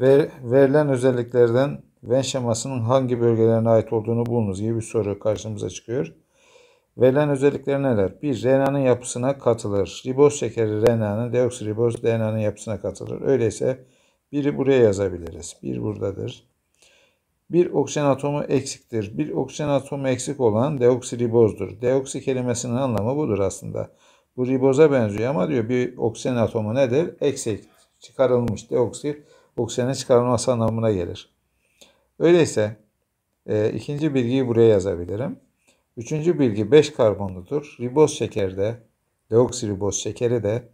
Ve verilen özelliklerden Venn şemasının hangi bölgelerine ait olduğunu bulunuz gibi bir soru karşımıza çıkıyor. Verilen özellikler neler? Bir, RNA'nın yapısına katılır. Riboz şekeri RNA'nın, deoksiriboz DNA'nın yapısına katılır. Öyleyse biri buraya yazabiliriz. Bir buradadır. Bir oksijen atomu eksiktir. Bir oksijen atomu eksik olan deoksiribozdur. Deoksi kelimesinin anlamı budur aslında. Bu riboza benziyor ama diyor bir oksijen atomu nedir? Eksik. Çıkarılmış deoksir oksijenin çıkarılması anlamına gelir. Öyleyse e, ikinci bilgiyi buraya yazabilirim. Üçüncü bilgi 5 karbonludur. Riboz şekeri de, deoksiriboz şekeri de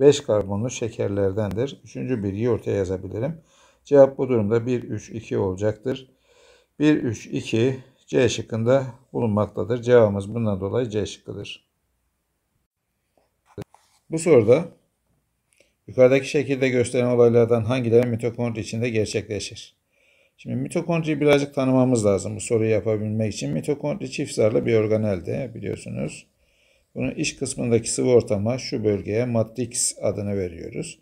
5 karbonlu şekerlerdendir. Üçüncü bilgiyi ortaya yazabilirim. Cevap bu durumda 1, 3, 2 olacaktır. 1, 3, 2 C şıkkında bulunmaktadır. Cevabımız bundan dolayı C şıkkıdır. Bu soruda Yukarıdaki şekilde gösterilen olaylardan hangileri mitokondri içinde gerçekleşir? Şimdi mitokondriyi birazcık tanımamız lazım bu soruyu yapabilmek için. Mitokondri çift zarlı bir organelde biliyorsunuz. Bunun iç kısmındaki sıvı ortama şu bölgeye matrix adını veriyoruz.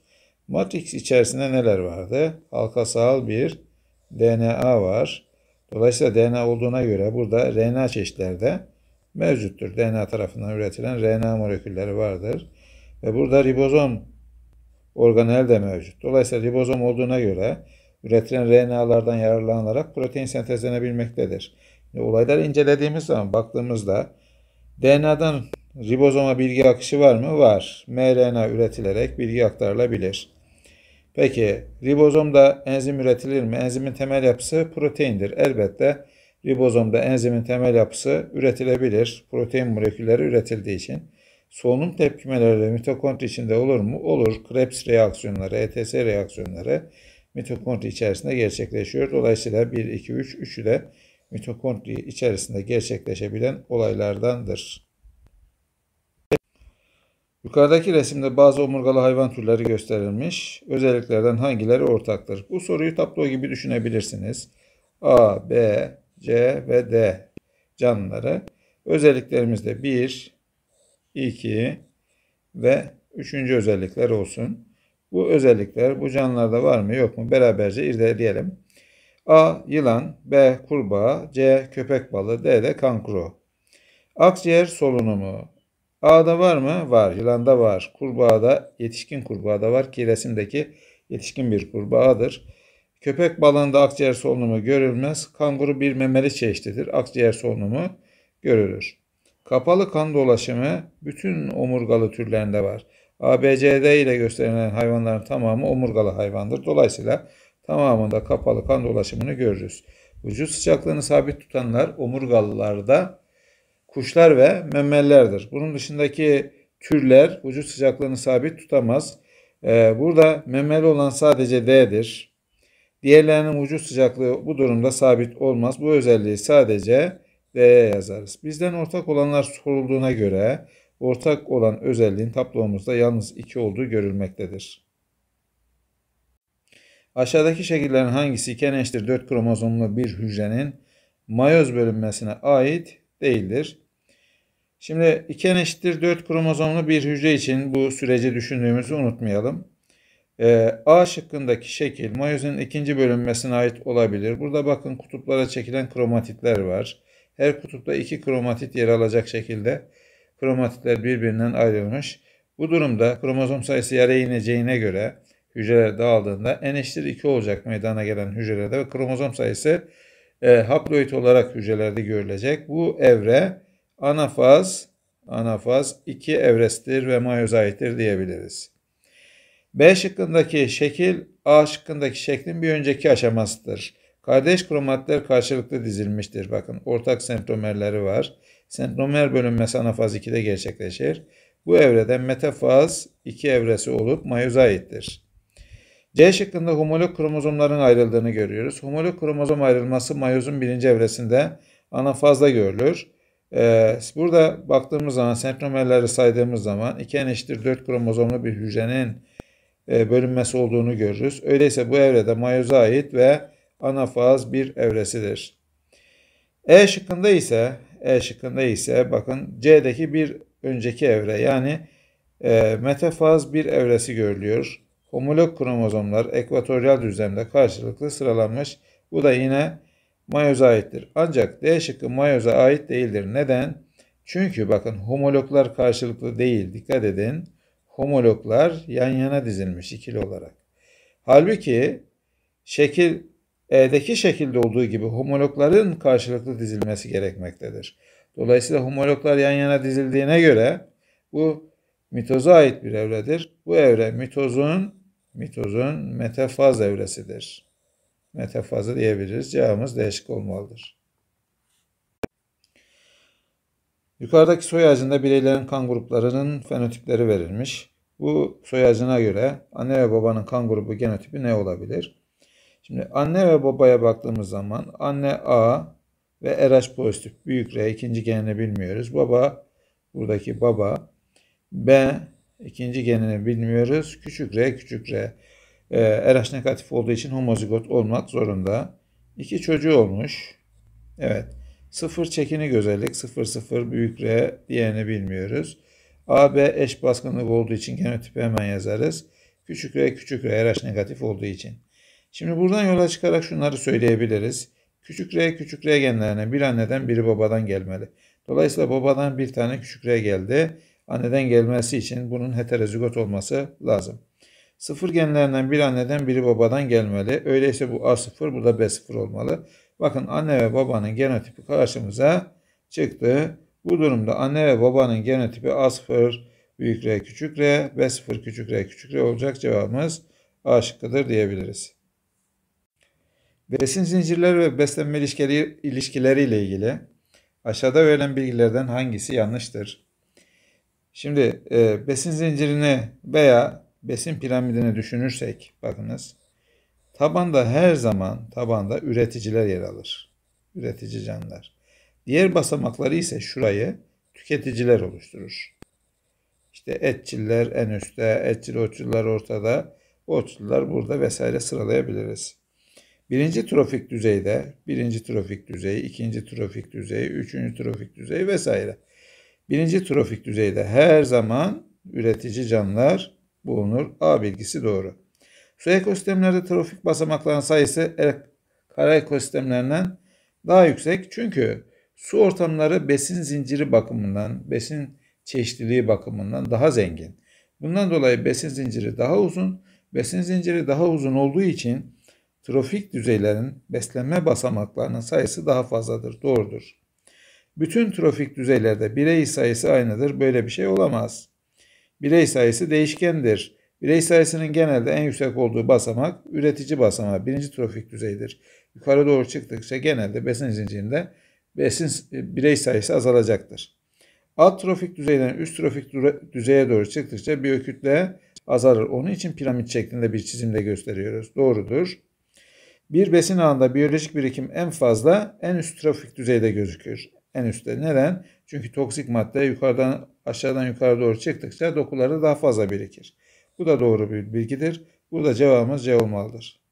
Matrix içerisinde neler vardı? Halkasal bir DNA var. Dolayısıyla DNA olduğuna göre burada RNA çeşitleri de mevcuttur. DNA tarafından üretilen RNA molekülleri vardır. Ve burada ribozom organel de mevcut. Dolayısıyla ribozom olduğuna göre üretilen RNA'lardan yararlanarak protein sentezlenebilmektedir. Olayları incelediğimiz zaman baktığımızda DNA'dan ribozoma bilgi akışı var mı? Var. mRNA üretilerek bilgi aktarılabilir. Peki ribozomda enzim üretilir mi? Enzimin temel yapısı proteindir. Elbette ribozomda enzimin temel yapısı üretilebilir. Protein molekülleri üretildiği için. Solunum tepkimeleri mitokondri içinde olur mu? Olur. Krebs reaksiyonları, ETS reaksiyonları mitokondri içerisinde gerçekleşiyor. Dolayısıyla 1, 2, 3, üçü de mitokondri içerisinde gerçekleşebilen olaylardandır. Yukarıdaki resimde bazı omurgalı hayvan türleri gösterilmiş. Özelliklerden hangileri ortaktır? Bu soruyu tablo gibi düşünebilirsiniz. A, B, C ve D canlıları. Özelliklerimizde 1, 2 ve üçüncü özellikler olsun. Bu özellikler bu canlılarda var mı yok mu beraberce irdeleyelim. A. Yılan B. Kurbağa C. Köpek balığı D. de kankuro. Akciğer solunumu A'da var mı? Var. Yılanda var. Kurbağada, yetişkin kurbağada var ki resimdeki yetişkin bir kurbağadır. Köpek balığında akciğer solunumu görülmez. Kanguru bir memeli çeşididir. Akciğer solunumu görülür. Kapalı kan dolaşımı bütün omurgalı türlerinde var. ABCD ile gösterilen hayvanların tamamı omurgalı hayvandır. Dolayısıyla tamamında kapalı kan dolaşımını görürüz. Vücut sıcaklığını sabit tutanlar omurgalılarda kuşlar ve memelilerdir. Bunun dışındaki türler vücut sıcaklığını sabit tutamaz. Ee, burada memeli olan sadece D'dir. Diğerlerinin vücut sıcaklığı bu durumda sabit olmaz. Bu özelliği sadece D'ye yazarız. Bizden ortak olanlar sorulduğuna göre ortak olan özelliğin tablomuzda yalnız 2 olduğu görülmektedir. Aşağıdaki şekillerin hangisi 2 eşittir 4 kromozomlu bir hücrenin mayoz bölünmesine ait değildir? Şimdi 2 eşittir 4 kromozomlu bir hücre için bu süreci düşündüğümüzü unutmayalım. Ee, A şıkkındaki şekil mayozun ikinci bölünmesine ait olabilir. Burada bakın kutuplara çekilen kromatitler var. Her kutupta iki kromatit yer alacak şekilde kromatitler birbirinden ayrılmış. Bu durumda kromozom sayısı yere ineceğine göre hücreler dağıldığında n eşittir 2 olacak meydana gelen hücrelerde ve kromozom sayısı e, haploid olarak hücrelerde görülecek. Bu evre anafaz, anafaz iki evresidir ve mayozaittir diyebiliriz. B şıkkındaki şekil A şıkkındaki şeklin bir önceki aşamasıdır. Kardeş kromatler karşılıklı dizilmiştir. Bakın ortak sentromerleri var. Sentromer bölünmesi anafaz 2'de gerçekleşir. Bu evrede metafaz 2 evresi olup mayozaittir. C şıkkında homolog kromozomların ayrıldığını görüyoruz. Homolog kromozom ayrılması mayozun birinci evresinde anafazda görülür. Ee, burada baktığımız zaman sentromerleri saydığımız zaman 2 eşittir 4 kromozomlu bir hücrenin e, bölünmesi olduğunu görürüz. Öyleyse bu evrede mayoza ait ve anafaz bir evresidir. E şıkkında ise E şıkkında ise bakın C'deki bir önceki evre yani e, metafaz bir evresi görülüyor. Homolog kromozomlar ekvatoryal düzlemde karşılıklı sıralanmış. Bu da yine mayoza aittir. Ancak D şıkkı mayoza ait değildir. Neden? Çünkü bakın homologlar karşılıklı değil. Dikkat edin. Homologlar yan yana dizilmiş ikili olarak. Halbuki şekil E'deki şekilde olduğu gibi homologların karşılıklı dizilmesi gerekmektedir. Dolayısıyla homologlar yan yana dizildiğine göre bu mitoza ait bir evredir. Bu evre mitozun mitozun metafaz evresidir. Metafazı diyebiliriz. Cevabımız değişik olmalıdır. Yukarıdaki soy ağacında bireylerin kan gruplarının fenotipleri verilmiş. Bu soy ağacına göre anne ve babanın kan grubu genotipi ne olabilir? Şimdi anne ve babaya baktığımız zaman anne A ve RH pozitif büyük R ikinci genini bilmiyoruz. Baba buradaki baba B ikinci genini bilmiyoruz. Küçük R küçük R e, ee, RH negatif olduğu için homozigot olmak zorunda. İki çocuğu olmuş. Evet. Sıfır çekini gözellik. Sıfır sıfır büyük R diğerini bilmiyoruz. AB eş baskınlık olduğu için genotipi hemen yazarız. Küçük R küçük R RH negatif olduğu için. Şimdi buradan yola çıkarak şunları söyleyebiliriz. Küçük R küçük R genlerine bir anneden biri babadan gelmeli. Dolayısıyla babadan bir tane küçük R geldi. Anneden gelmesi için bunun heterozigot olması lazım. Sıfır genlerinden bir anneden biri babadan gelmeli. Öyleyse bu A0 bu da B0 olmalı. Bakın anne ve babanın genotipi karşımıza çıktı. Bu durumda anne ve babanın genotipi A0 büyük R küçük R, B0 küçük R küçük R olacak cevabımız A şıkkıdır diyebiliriz. Besin zincirleri ve beslenme ilişkileri, ilişkileri ile ilgili aşağıda verilen bilgilerden hangisi yanlıştır? Şimdi e, besin zincirini veya besin piramidini düşünürsek bakınız. Tabanda her zaman tabanda üreticiler yer alır. Üretici canlılar. Diğer basamakları ise şurayı tüketiciler oluşturur. İşte etçiller en üstte, etçil otçullar ortada, otçullar burada vesaire sıralayabiliriz. Birinci trofik düzeyde, birinci trofik düzeyi, ikinci trofik düzeyi, üçüncü trofik düzeyi vesaire. Birinci trofik düzeyde her zaman üretici canlılar bulunur. A bilgisi doğru. Su ekosistemlerde trofik basamaklarının sayısı kara ekosistemlerinden daha yüksek. Çünkü su ortamları besin zinciri bakımından, besin çeşitliliği bakımından daha zengin. Bundan dolayı besin zinciri daha uzun. Besin zinciri daha uzun olduğu için trofik düzeylerin beslenme basamaklarının sayısı daha fazladır. Doğrudur. Bütün trofik düzeylerde birey sayısı aynıdır. Böyle bir şey olamaz. Birey sayısı değişkendir. Birey sayısının genelde en yüksek olduğu basamak üretici basamağı, birinci trofik düzeydir. Yukarı doğru çıktıkça genelde besin zincirinde besin e, birey sayısı azalacaktır. Alt trofik düzeyden üst trofik düzeye doğru çıktıkça biyokütle azalır. Onun için piramit şeklinde bir çizimde gösteriyoruz. Doğrudur. Bir besin alanında biyolojik birikim en fazla en üst trafik düzeyde gözükür. En üstte. Neden? Çünkü toksik madde yukarıdan aşağıdan yukarı doğru çıktıkça dokularda daha fazla birikir. Bu da doğru bir bilgidir. Burada cevabımız C olmalıdır.